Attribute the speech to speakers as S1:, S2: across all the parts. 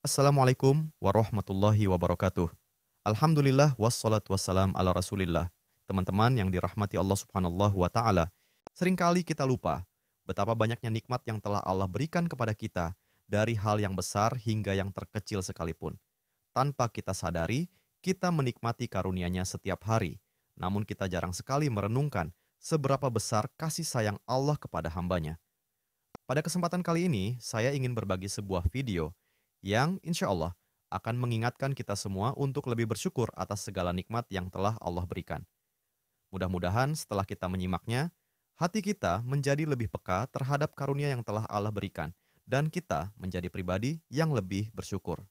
S1: Assalamualaikum warahmatullahi wabarakatuh. Alhamdulillah wassalatu wassalam ala rasulillah. Teman-teman yang dirahmati Allah subhanahu wa ta'ala, seringkali kita lupa betapa banyaknya nikmat yang telah Allah berikan kepada kita dari hal yang besar hingga yang terkecil sekalipun. Tanpa kita sadari, kita menikmati karunia-Nya setiap hari. Namun kita jarang sekali merenungkan seberapa besar kasih sayang Allah kepada hambanya. Pada kesempatan kali ini, saya ingin berbagi sebuah video yang insya Allah akan mengingatkan kita semua untuk lebih bersyukur atas segala nikmat yang telah Allah berikan. Mudah-mudahan setelah kita menyimaknya, hati kita menjadi lebih peka terhadap karunia yang telah Allah berikan, dan kita menjadi pribadi yang lebih bersyukur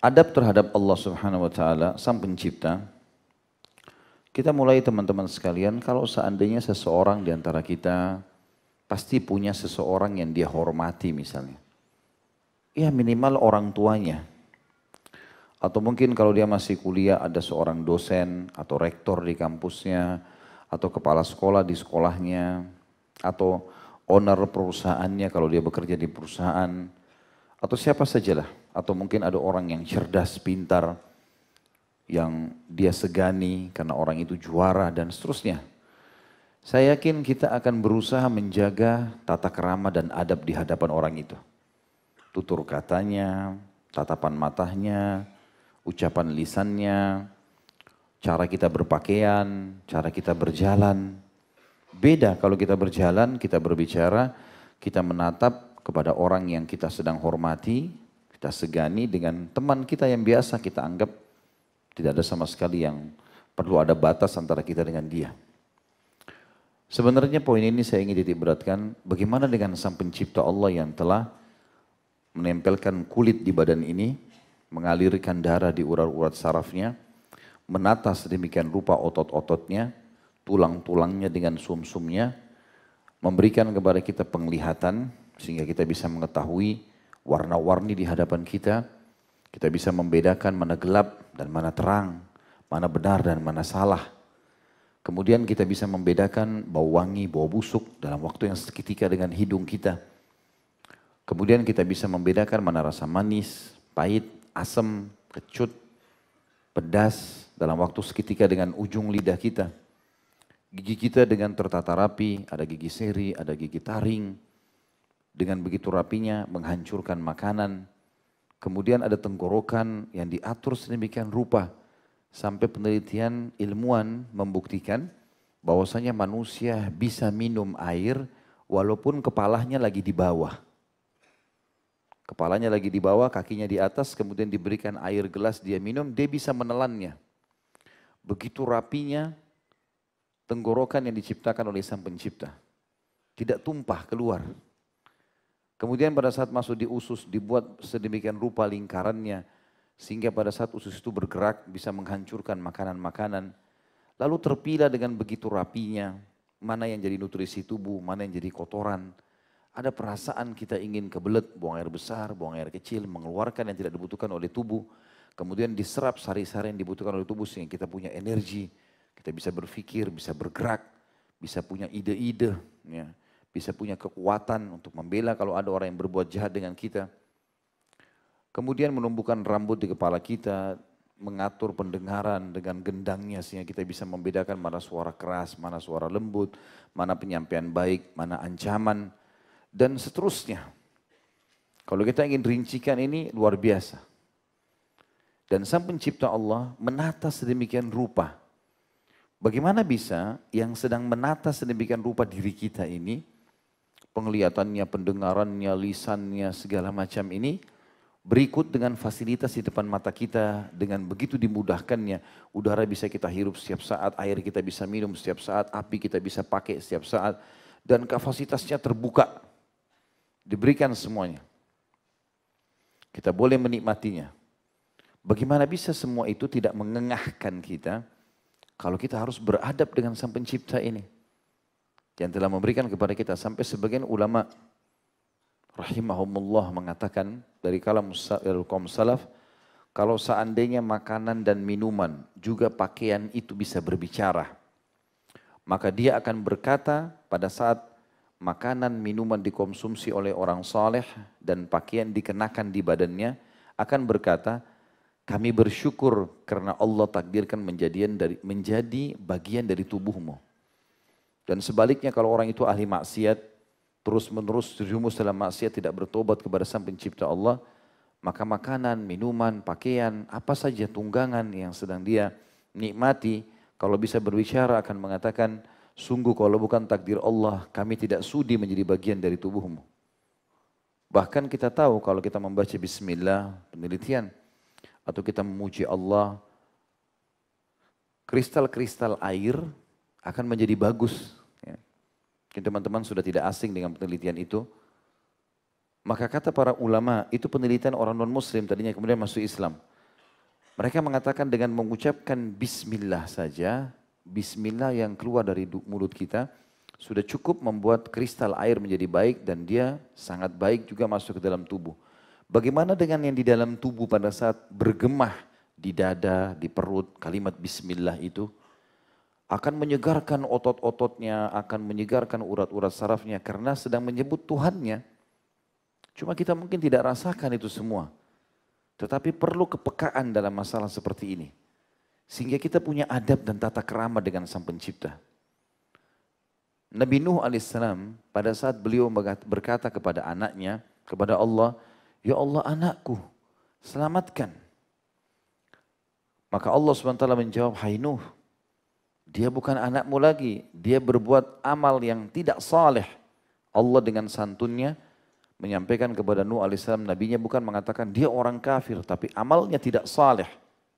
S2: adab terhadap Allah Subhanahu wa taala sang pencipta kita mulai teman-teman sekalian kalau seandainya seseorang di antara kita pasti punya seseorang yang dia hormati misalnya ya minimal orang tuanya atau mungkin kalau dia masih kuliah ada seorang dosen atau rektor di kampusnya atau kepala sekolah di sekolahnya atau owner perusahaannya kalau dia bekerja di perusahaan atau siapa sajalah atau mungkin ada orang yang cerdas, pintar, yang dia segani karena orang itu juara dan seterusnya. Saya yakin kita akan berusaha menjaga tata kerama dan adab di hadapan orang itu. Tutur katanya, tatapan matanya, ucapan lisannya, cara kita berpakaian, cara kita berjalan. Beda kalau kita berjalan, kita berbicara, kita menatap kepada orang yang kita sedang hormati, kita segani dengan teman kita yang biasa kita anggap tidak ada sama sekali yang perlu ada batas antara kita dengan dia. Sebenarnya poin ini saya ingin titik bagaimana dengan sang pencipta Allah yang telah menempelkan kulit di badan ini, mengalirkan darah di urat-urat sarafnya, menata sedemikian rupa otot-ototnya, tulang-tulangnya dengan sumsumnya, memberikan kepada kita penglihatan sehingga kita bisa mengetahui warna-warni di hadapan kita, kita bisa membedakan mana gelap dan mana terang, mana benar dan mana salah. Kemudian kita bisa membedakan bau wangi, bau busuk dalam waktu yang seketika dengan hidung kita. Kemudian kita bisa membedakan mana rasa manis, pahit, asam, kecut, pedas dalam waktu seketika dengan ujung lidah kita. Gigi kita dengan tertata rapi, ada gigi seri, ada gigi taring, dengan begitu rapinya menghancurkan makanan. Kemudian ada tenggorokan yang diatur sedemikian rupa sampai penelitian ilmuwan membuktikan bahwasanya manusia bisa minum air walaupun kepalanya lagi di bawah. Kepalanya lagi di bawah, kakinya di atas, kemudian diberikan air gelas dia minum, dia bisa menelannya. Begitu rapinya tenggorokan yang diciptakan oleh sang pencipta. Tidak tumpah keluar. Kemudian pada saat masuk di usus dibuat sedemikian rupa lingkarannya sehingga pada saat usus itu bergerak bisa menghancurkan makanan-makanan. Lalu terpilah dengan begitu rapinya mana yang jadi nutrisi tubuh, mana yang jadi kotoran. Ada perasaan kita ingin kebelet, buang air besar, buang air kecil, mengeluarkan yang tidak dibutuhkan oleh tubuh. Kemudian diserap sari-sari yang dibutuhkan oleh tubuh sehingga kita punya energi, kita bisa berpikir, bisa bergerak, bisa punya ide-ide. -ide ya bisa punya kekuatan untuk membela kalau ada orang yang berbuat jahat dengan kita. Kemudian menumbuhkan rambut di kepala kita, mengatur pendengaran dengan gendangnya sehingga kita bisa membedakan mana suara keras, mana suara lembut, mana penyampaian baik, mana ancaman, dan seterusnya. Kalau kita ingin rincikan ini luar biasa. Dan sang pencipta Allah menata sedemikian rupa. Bagaimana bisa yang sedang menata sedemikian rupa diri kita ini penglihatannya, pendengarannya, lisannya, segala macam ini berikut dengan fasilitas di depan mata kita, dengan begitu dimudahkannya, udara bisa kita hirup setiap saat, air kita bisa minum setiap saat, api kita bisa pakai setiap saat, dan kapasitasnya terbuka, diberikan semuanya. Kita boleh menikmatinya. Bagaimana bisa semua itu tidak mengengahkan kita kalau kita harus beradab dengan sang pencipta ini? yang telah memberikan kepada kita sampai sebagian ulama rahimahumullah mengatakan dari kalam kaum salaf kalau seandainya makanan dan minuman juga pakaian itu bisa berbicara maka dia akan berkata pada saat makanan minuman dikonsumsi oleh orang saleh dan pakaian dikenakan di badannya akan berkata kami bersyukur karena Allah takdirkan menjadian menjadi bagian dari tubuhmu dan sebaliknya kalau orang itu ahli maksiat, terus-menerus terjumus dalam maksiat, tidak bertobat kepada sang pencipta Allah, maka makanan, minuman, pakaian, apa saja tunggangan yang sedang dia nikmati, kalau bisa berbicara akan mengatakan, sungguh kalau bukan takdir Allah, kami tidak sudi menjadi bagian dari tubuhmu. Bahkan kita tahu kalau kita membaca bismillah, penelitian, atau kita memuji Allah, kristal-kristal air akan menjadi bagus Mungkin teman-teman sudah tidak asing dengan penelitian itu. Maka kata para ulama, itu penelitian orang non-muslim tadinya kemudian masuk Islam. Mereka mengatakan dengan mengucapkan bismillah saja, bismillah yang keluar dari mulut kita sudah cukup membuat kristal air menjadi baik dan dia sangat baik juga masuk ke dalam tubuh. Bagaimana dengan yang di dalam tubuh pada saat bergemah di dada, di perut, kalimat bismillah itu? akan menyegarkan otot-ototnya, akan menyegarkan urat-urat sarafnya karena sedang menyebut Tuhannya. Cuma kita mungkin tidak rasakan itu semua. Tetapi perlu kepekaan dalam masalah seperti ini. Sehingga kita punya adab dan tata kerama dengan sang pencipta. Nabi Nuh alaihissalam pada saat beliau berkata kepada anaknya, kepada Allah, Ya Allah anakku, selamatkan. Maka Allah SWT menjawab, Hai Nuh, dia bukan anakmu lagi, dia berbuat amal yang tidak saleh. Allah dengan santunnya menyampaikan kepada Nuh alaihissalam nabinya bukan mengatakan dia orang kafir tapi amalnya tidak saleh.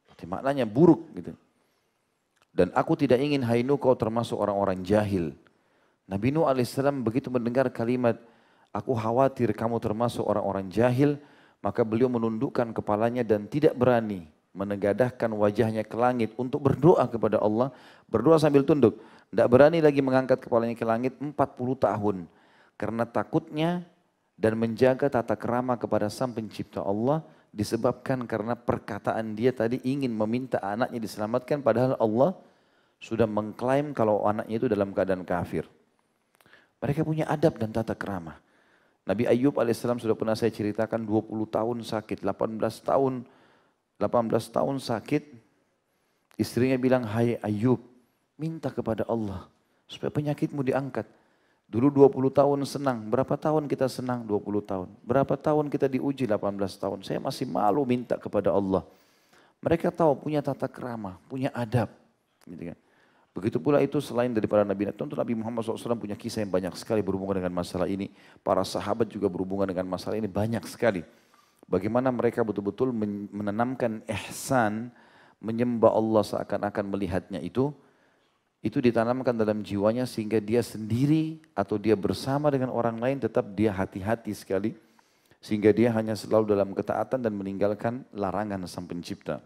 S2: Berarti maknanya buruk gitu. Dan aku tidak ingin hai Nuh kau termasuk orang-orang jahil. Nabi Nuh alaihissalam begitu mendengar kalimat aku khawatir kamu termasuk orang-orang jahil maka beliau menundukkan kepalanya dan tidak berani Menegadahkan wajahnya ke langit untuk berdoa kepada Allah. Berdoa sambil tunduk. Tidak berani lagi mengangkat kepalanya ke langit 40 tahun. Karena takutnya dan menjaga tata kerama kepada sang pencipta Allah disebabkan karena perkataan dia tadi ingin meminta anaknya diselamatkan padahal Allah sudah mengklaim kalau anaknya itu dalam keadaan kafir. Mereka punya adab dan tata kerama. Nabi Ayub alaihissalam sudah pernah saya ceritakan 20 tahun sakit, 18 tahun 18 tahun sakit, istrinya bilang, hai Ayub, minta kepada Allah supaya penyakitmu diangkat. Dulu 20 tahun senang, berapa tahun kita senang? 20 tahun. Berapa tahun kita diuji 18 tahun? Saya masih malu minta kepada Allah. Mereka tahu punya tata kerama, punya adab. Gitu kan. Begitu pula itu selain daripada Nabi Nabi. Tentu Nabi Muhammad SAW punya kisah yang banyak sekali berhubungan dengan masalah ini. Para sahabat juga berhubungan dengan masalah ini banyak sekali. Bagaimana mereka betul-betul menanamkan ihsan, menyembah Allah seakan-akan melihatnya itu, itu ditanamkan dalam jiwanya sehingga dia sendiri atau dia bersama dengan orang lain tetap dia hati-hati sekali. Sehingga dia hanya selalu dalam ketaatan dan meninggalkan larangan sang pencipta.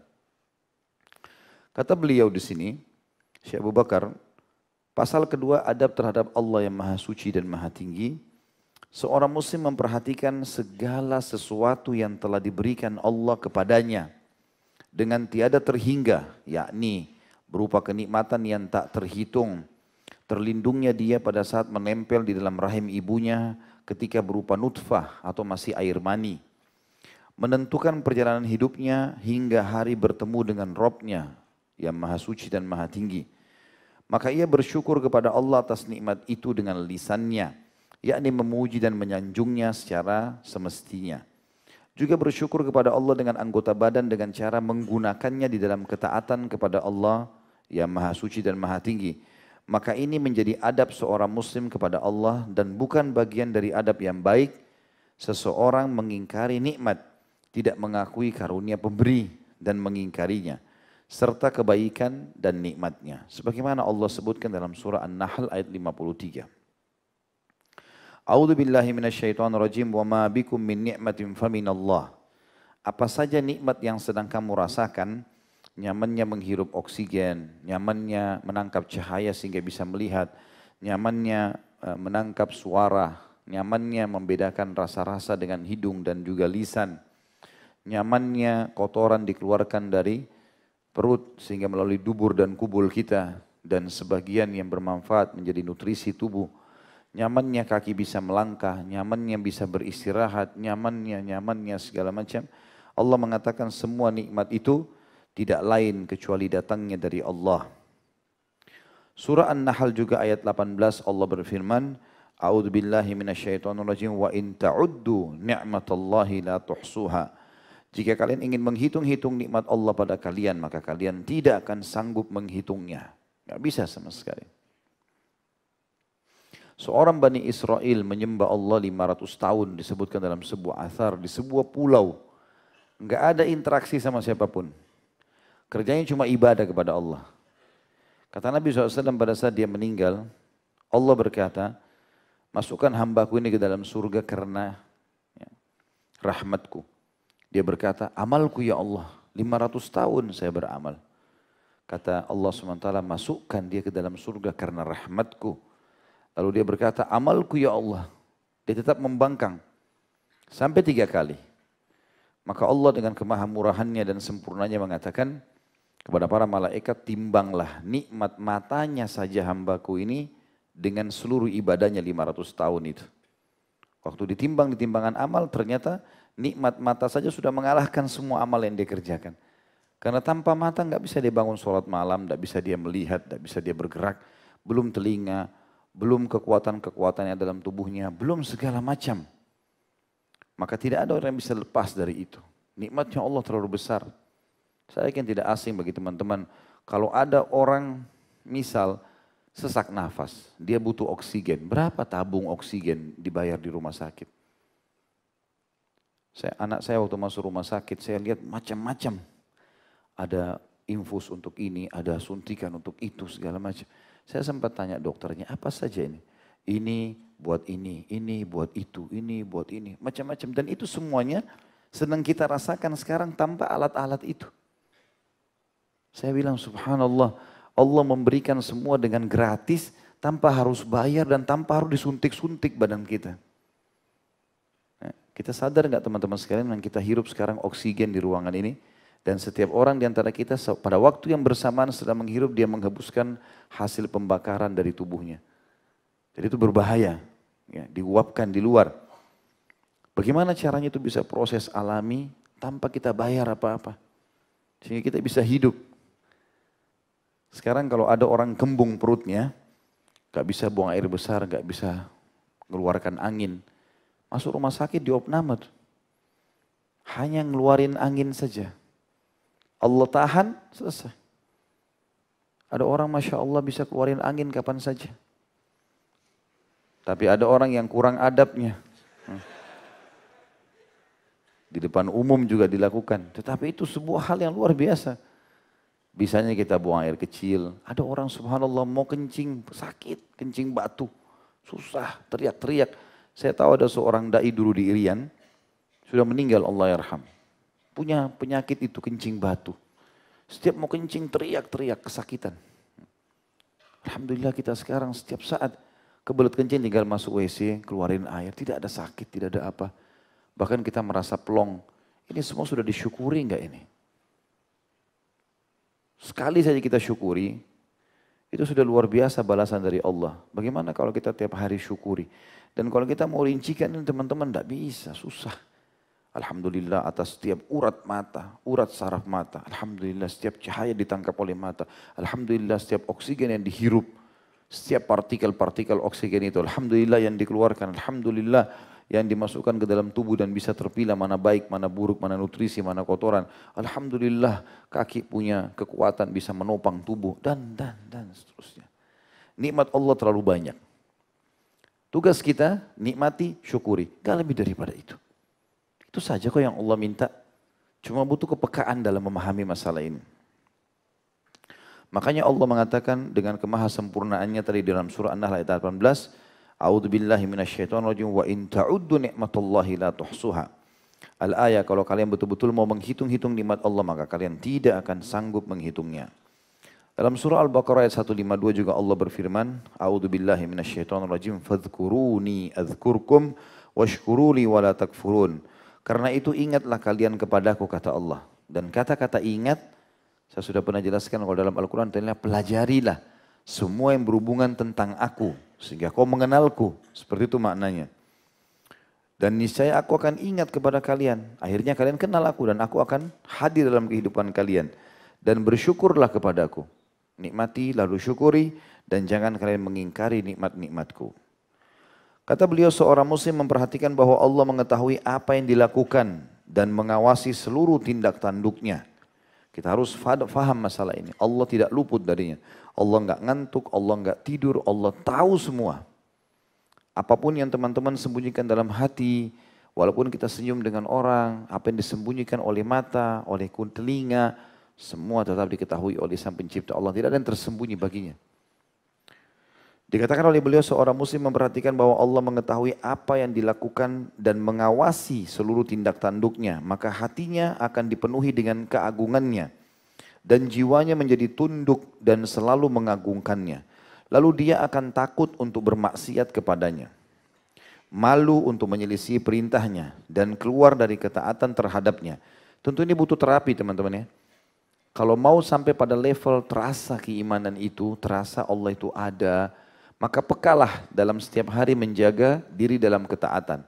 S2: Kata beliau di sini, Syekh Abu Bakar, pasal kedua adab terhadap Allah yang maha suci dan maha tinggi, Seorang muslim memperhatikan segala sesuatu yang telah diberikan Allah kepadanya dengan tiada terhingga, yakni berupa kenikmatan yang tak terhitung. Terlindungnya dia pada saat menempel di dalam rahim ibunya ketika berupa nutfah atau masih air mani. Menentukan perjalanan hidupnya hingga hari bertemu dengan Robnya yang maha suci dan maha tinggi. Maka ia bersyukur kepada Allah atas nikmat itu dengan lisannya yakni memuji dan menyanjungnya secara semestinya. Juga bersyukur kepada Allah dengan anggota badan dengan cara menggunakannya di dalam ketaatan kepada Allah yang maha suci dan maha tinggi. Maka ini menjadi adab seorang muslim kepada Allah dan bukan bagian dari adab yang baik seseorang mengingkari nikmat, tidak mengakui karunia pemberi dan mengingkarinya serta kebaikan dan nikmatnya. Sebagaimana Allah sebutkan dalam surah An-Nahl ayat 53. A'udzu billahi minasyaitonir rajim wa ma bikum min ni'matin faminallah. Apa saja nikmat yang sedang kamu rasakan, nyamannya menghirup oksigen, nyamannya menangkap cahaya sehingga bisa melihat, nyamannya eh, menangkap suara, nyamannya membedakan rasa-rasa dengan hidung dan juga lisan, nyamannya kotoran dikeluarkan dari perut sehingga melalui dubur dan kubul kita dan sebagian yang bermanfaat menjadi nutrisi tubuh nyamannya kaki bisa melangkah, nyamannya bisa beristirahat, nyamannya, nyamannya segala macam. Allah mengatakan semua nikmat itu tidak lain kecuali datangnya dari Allah. Surah An-Nahl juga ayat 18 Allah berfirman, A'udzu billahi minasyaitonir rajim wa in ta'uddu ni'matallahi la tuhsuha. Jika kalian ingin menghitung-hitung nikmat Allah pada kalian, maka kalian tidak akan sanggup menghitungnya. Enggak bisa sama sekali. Seorang Bani Israel menyembah Allah 500 tahun disebutkan dalam sebuah athar di sebuah pulau. Enggak ada interaksi sama siapapun. Kerjanya cuma ibadah kepada Allah. Kata Nabi SAW pada saat dia meninggal, Allah berkata, masukkan hambaku ini ke dalam surga karena ya, rahmatku. Dia berkata, amalku ya Allah, 500 tahun saya beramal. Kata Allah SWT, masukkan dia ke dalam surga karena rahmatku. Lalu dia berkata, amalku ya Allah. Dia tetap membangkang. Sampai tiga kali. Maka Allah dengan kemahamurahannya dan sempurnanya mengatakan kepada para malaikat, timbanglah nikmat matanya saja hambaku ini dengan seluruh ibadahnya 500 tahun itu. Waktu ditimbang di timbangan amal ternyata nikmat mata saja sudah mengalahkan semua amal yang dia kerjakan. Karena tanpa mata nggak bisa dia bangun sholat malam, nggak bisa dia melihat, nggak bisa dia bergerak, belum telinga, belum kekuatan-kekuatannya dalam tubuhnya, belum segala macam. Maka tidak ada orang yang bisa lepas dari itu. Nikmatnya Allah terlalu besar. Saya yakin tidak asing bagi teman-teman. Kalau ada orang misal sesak nafas, dia butuh oksigen. Berapa tabung oksigen dibayar di rumah sakit? Saya, anak saya waktu masuk rumah sakit, saya lihat macam-macam. Ada infus untuk ini, ada suntikan untuk itu, segala macam. Saya sempat tanya dokternya, apa saja ini? Ini buat ini, ini buat itu, ini buat ini, macam-macam. Dan itu semuanya senang kita rasakan sekarang tanpa alat-alat itu. Saya bilang subhanallah, Allah memberikan semua dengan gratis tanpa harus bayar dan tanpa harus disuntik-suntik badan kita. Nah, kita sadar nggak teman-teman sekalian yang kita hirup sekarang oksigen di ruangan ini? Dan setiap orang di antara kita pada waktu yang bersamaan sedang menghirup dia menghembuskan hasil pembakaran dari tubuhnya. Jadi itu berbahaya, ya, diuapkan di luar. Bagaimana caranya itu bisa proses alami tanpa kita bayar apa-apa. Sehingga kita bisa hidup. Sekarang kalau ada orang kembung perutnya, gak bisa buang air besar, gak bisa mengeluarkan angin. Masuk rumah sakit di tuh. Hanya ngeluarin angin saja Allah tahan, selesai. Ada orang Masya Allah bisa keluarin angin kapan saja. Tapi ada orang yang kurang adabnya. Hmm. Di depan umum juga dilakukan. Tetapi itu sebuah hal yang luar biasa. Bisanya kita buang air kecil. Ada orang subhanallah mau kencing, sakit, kencing batu. Susah, teriak-teriak. Saya tahu ada seorang da'i dulu di Irian. Sudah meninggal Allah yarham punya penyakit itu kencing batu. Setiap mau kencing teriak-teriak kesakitan. Alhamdulillah kita sekarang setiap saat kebelet kencing tinggal masuk WC, keluarin air, tidak ada sakit, tidak ada apa. Bahkan kita merasa pelong. Ini semua sudah disyukuri enggak ini? Sekali saja kita syukuri, itu sudah luar biasa balasan dari Allah. Bagaimana kalau kita tiap hari syukuri? Dan kalau kita mau rincikan ini teman-teman tidak bisa, susah. Alhamdulillah atas setiap urat mata, urat saraf mata. Alhamdulillah setiap cahaya ditangkap oleh mata. Alhamdulillah setiap oksigen yang dihirup. Setiap partikel-partikel oksigen itu. Alhamdulillah yang dikeluarkan. Alhamdulillah yang dimasukkan ke dalam tubuh dan bisa terpilah mana baik, mana buruk, mana nutrisi, mana kotoran. Alhamdulillah kaki punya kekuatan bisa menopang tubuh dan dan dan seterusnya. Nikmat Allah terlalu banyak. Tugas kita nikmati, syukuri. Gak lebih daripada itu. Itu saja kok yang Allah minta. Cuma butuh kepekaan dalam memahami masalah ini. Makanya Allah mengatakan dengan kemahasempurnaannya tadi dalam surah An-Nahl ayat 18, A'udzu billahi minasyaitonirrajim wa in ta'uddu ni'matallahi la tuhsuha. Al-ayah kalau kalian betul-betul mau menghitung-hitung nikmat Allah maka kalian tidak akan sanggup menghitungnya. Dalam surah Al-Baqarah ayat 152 juga Allah berfirman, A'udzu billahi minasyaitonirrajim fadhkuruni adzkurkum washkuruli wa la takfurun. Karena itu ingatlah kalian kepadaku kata Allah. Dan kata-kata ingat, saya sudah pernah jelaskan kalau dalam Al-Quran pelajarilah semua yang berhubungan tentang aku. Sehingga kau mengenalku. Seperti itu maknanya. Dan niscaya aku akan ingat kepada kalian. Akhirnya kalian kenal aku dan aku akan hadir dalam kehidupan kalian. Dan bersyukurlah kepadaku. Nikmati lalu syukuri dan jangan kalian mengingkari nikmat-nikmatku. Kata beliau seorang muslim memperhatikan bahwa Allah mengetahui apa yang dilakukan dan mengawasi seluruh tindak tanduknya. Kita harus faham masalah ini. Allah tidak luput darinya. Allah nggak ngantuk, Allah nggak tidur, Allah tahu semua. Apapun yang teman-teman sembunyikan dalam hati, walaupun kita senyum dengan orang, apa yang disembunyikan oleh mata, oleh telinga, semua tetap diketahui oleh sang pencipta Allah. Tidak ada yang tersembunyi baginya. Dikatakan oleh beliau seorang muslim memperhatikan bahwa Allah mengetahui apa yang dilakukan dan mengawasi seluruh tindak tanduknya. Maka hatinya akan dipenuhi dengan keagungannya. Dan jiwanya menjadi tunduk dan selalu mengagungkannya. Lalu dia akan takut untuk bermaksiat kepadanya. Malu untuk menyelisih perintahnya dan keluar dari ketaatan terhadapnya. Tentu ini butuh terapi teman-teman ya. Kalau mau sampai pada level terasa keimanan itu, terasa Allah itu ada, maka pekalah dalam setiap hari menjaga diri dalam ketaatan.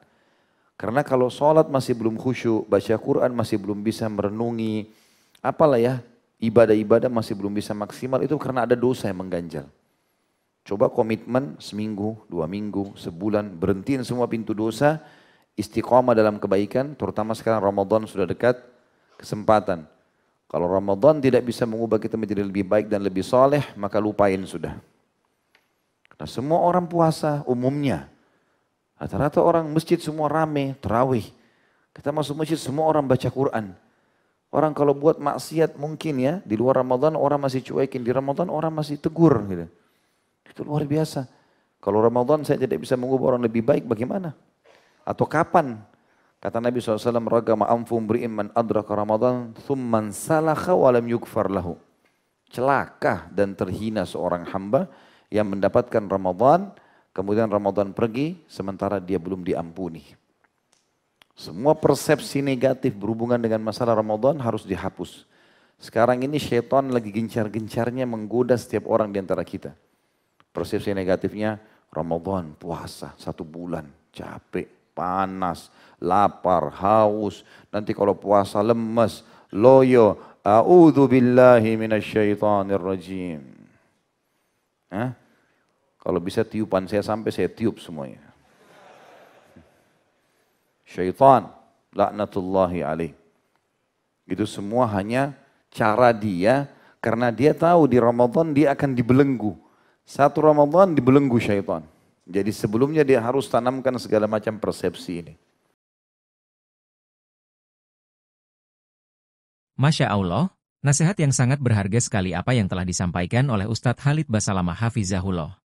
S2: Karena kalau sholat masih belum khusyuk, baca Quran masih belum bisa merenungi, apalah ya, ibadah-ibadah masih belum bisa maksimal, itu karena ada dosa yang mengganjal. Coba komitmen seminggu, dua minggu, sebulan, berhentiin semua pintu dosa, istiqomah dalam kebaikan, terutama sekarang Ramadan sudah dekat, kesempatan. Kalau Ramadan tidak bisa mengubah kita menjadi lebih baik dan lebih soleh, maka lupain sudah. Nah semua orang puasa umumnya. Rata-rata orang masjid semua rame, terawih. Kita masuk masjid semua orang baca Quran. Orang kalau buat maksiat mungkin ya, di luar Ramadan orang masih cuekin, di Ramadan orang masih tegur gitu. Itu luar biasa. Kalau Ramadan saya tidak bisa mengubah orang lebih baik bagaimana? Atau kapan? Kata Nabi SAW, Raga ma'amfum bri'im man adraka Ramadan, thumman salakha walam yukfar lahu. Celaka dan terhina seorang hamba yang mendapatkan Ramadan, kemudian Ramadan pergi sementara dia belum diampuni. Semua persepsi negatif berhubungan dengan masalah Ramadan harus dihapus. Sekarang ini syaitan lagi gencar-gencarnya menggoda setiap orang di antara kita. Persepsi negatifnya, Ramadan puasa satu bulan, capek, panas, lapar, haus. Nanti kalau puasa lemes, loyo, a'udhu billahi minasyaitanir rajim. Hah? Kalau bisa tiupan saya sampai saya tiup semuanya. Syaitan, laknatullahi alaih. Itu semua hanya cara dia karena dia tahu di Ramadan dia akan dibelenggu. Satu Ramadan dibelenggu syaitan. Jadi sebelumnya dia harus tanamkan segala macam persepsi ini.
S1: Masya Allah, Nasihat yang sangat berharga sekali apa yang telah disampaikan oleh Ustadz Halid Basalamah Hafizahullah.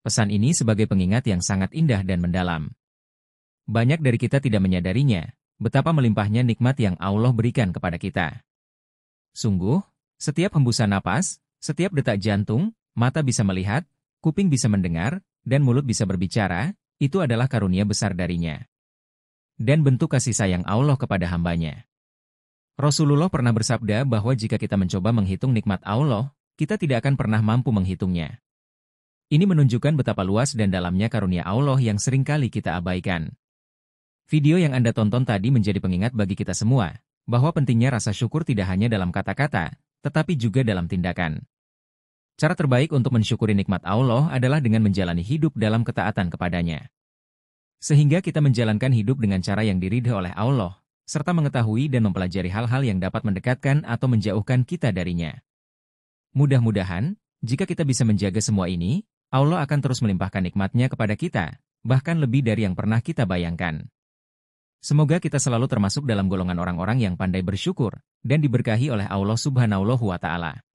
S1: Pesan ini sebagai pengingat yang sangat indah dan mendalam. Banyak dari kita tidak menyadarinya, betapa melimpahnya nikmat yang Allah berikan kepada kita. Sungguh, setiap hembusan napas, setiap detak jantung, mata bisa melihat, kuping bisa mendengar, dan mulut bisa berbicara, itu adalah karunia besar darinya. Dan bentuk kasih sayang Allah kepada hambanya. Rasulullah pernah bersabda bahwa jika kita mencoba menghitung nikmat Allah, kita tidak akan pernah mampu menghitungnya. Ini menunjukkan betapa luas dan dalamnya karunia Allah yang seringkali kita abaikan. Video yang Anda tonton tadi menjadi pengingat bagi kita semua, bahwa pentingnya rasa syukur tidak hanya dalam kata-kata, tetapi juga dalam tindakan. Cara terbaik untuk mensyukuri nikmat Allah adalah dengan menjalani hidup dalam ketaatan kepadanya. Sehingga kita menjalankan hidup dengan cara yang dirida oleh Allah, serta mengetahui dan mempelajari hal-hal yang dapat mendekatkan atau menjauhkan kita darinya. Mudah-mudahan, jika kita bisa menjaga semua ini, Allah akan terus melimpahkan nikmatnya kepada kita, bahkan lebih dari yang pernah kita bayangkan. Semoga kita selalu termasuk dalam golongan orang-orang yang pandai bersyukur dan diberkahi oleh Allah Subhanahu wa taala.